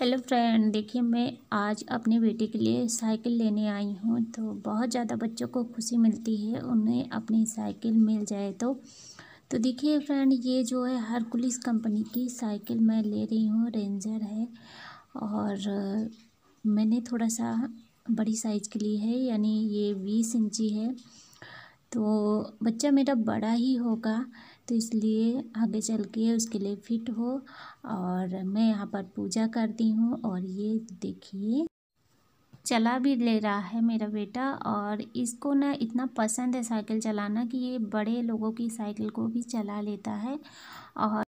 hello friend देखिए मैं आज अपने बेटे के लिए साइकिल लेने आई हूँ तो बहुत ज़्यादा बच्चों को खुशी मिलती है उन्हें अपनी साइकिल मिल जाए तो तो देखिए फ्रेंड ये जो है हरकुलिस कंपनी की साइकिल मैं ले रही हूँ रेंजर है और मैंने थोड़ा सा बड़ी साइज़ के लिए है यानी ये बीस इंची है तो बच्चा मेरा बड़ा ही होगा तो इसलिए आगे चल के उसके लिए फिट हो और मैं यहाँ पर पूजा करती हूँ और ये देखिए चला भी ले रहा है मेरा बेटा और इसको ना इतना पसंद है साइकिल चलाना कि ये बड़े लोगों की साइकिल को भी चला लेता है और